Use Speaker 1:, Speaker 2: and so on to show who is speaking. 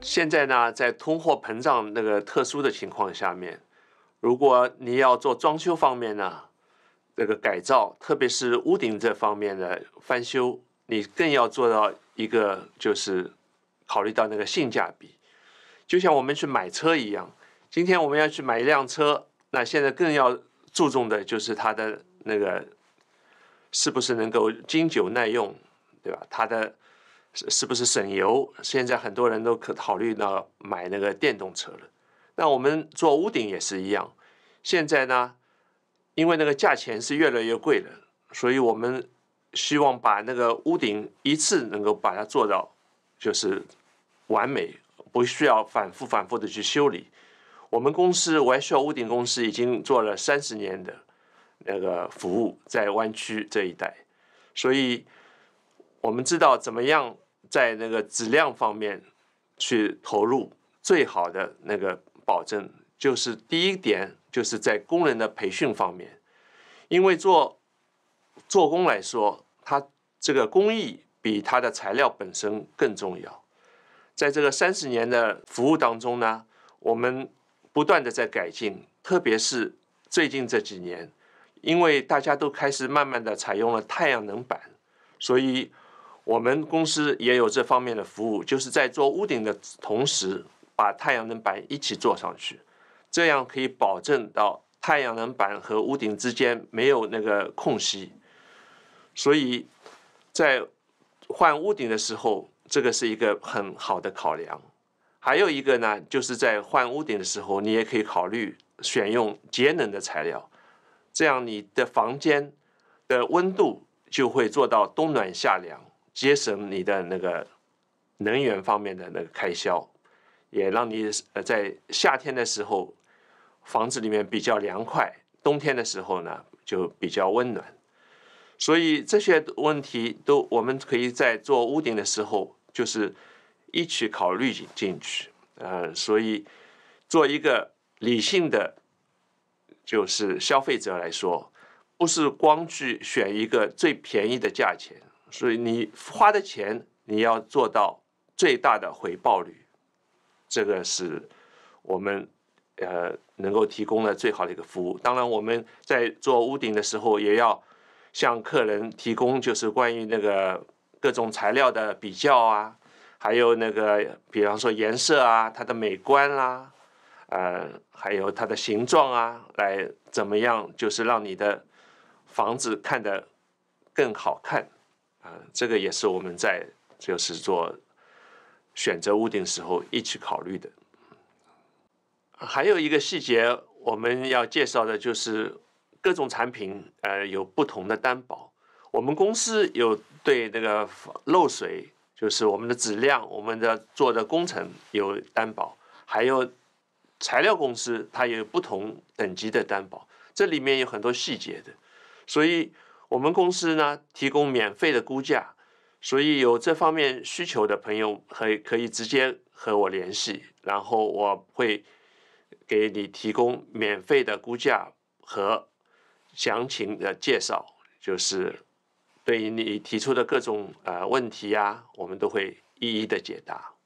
Speaker 1: 现在呢，在通货膨胀那个特殊的情况下面，如果你要做装修方面呢，这个改造，特别是屋顶这方面的翻修，你更要做到一个就是考虑到那个性价比。就像我们去买车一样，今天我们要去买一辆车，那现在更要注重的就是它的那个是不是能够经久耐用，对吧？它的。是是不是省油？现在很多人都可考虑到买那个电动车了。那我们做屋顶也是一样。现在呢，因为那个价钱是越来越贵了，所以我们希望把那个屋顶一次能够把它做到就是完美，不需要反复反复的去修理。我们公司需要屋顶公司已经做了三十年的那个服务，在湾区这一带，所以。我们知道怎么样在那个质量方面去投入最好的那个保证，就是第一点，就是在工人的培训方面。因为做做工来说，它这个工艺比它的材料本身更重要。在这个三十年的服务当中呢，我们不断的在改进，特别是最近这几年，因为大家都开始慢慢的采用了太阳能板，所以。我们公司也有这方面的服务，就是在做屋顶的同时，把太阳能板一起做上去，这样可以保证到太阳能板和屋顶之间没有那个空隙，所以在换屋顶的时候，这个是一个很好的考量。还有一个呢，就是在换屋顶的时候，你也可以考虑选用节能的材料，这样你的房间的温度就会做到冬暖夏凉。节省你的那个能源方面的那个开销，也让你呃在夏天的时候房子里面比较凉快，冬天的时候呢就比较温暖。所以这些问题都我们可以在做屋顶的时候就是一起考虑进去。呃，所以做一个理性的就是消费者来说，不是光去选一个最便宜的价钱。所以你花的钱，你要做到最大的回报率，这个是我们呃能够提供的最好的一个服务。当然我们在做屋顶的时候，也要向客人提供就是关于那个各种材料的比较啊，还有那个比方说颜色啊，它的美观啦，呃，还有它的形状啊，来怎么样就是让你的房子看得更好看。啊，这个也是我们在就是做选择屋顶时候一起考虑的。还有一个细节，我们要介绍的就是各种产品呃有不同的担保。我们公司有对那个漏水，就是我们的质量，我们的做的工程有担保，还有材料公司它有不同等级的担保，这里面有很多细节的，所以。我们公司呢提供免费的估价，所以有这方面需求的朋友可以可以直接和我联系，然后我会给你提供免费的估价和详情的介绍，就是对于你提出的各种呃问题呀，我们都会一一的解答。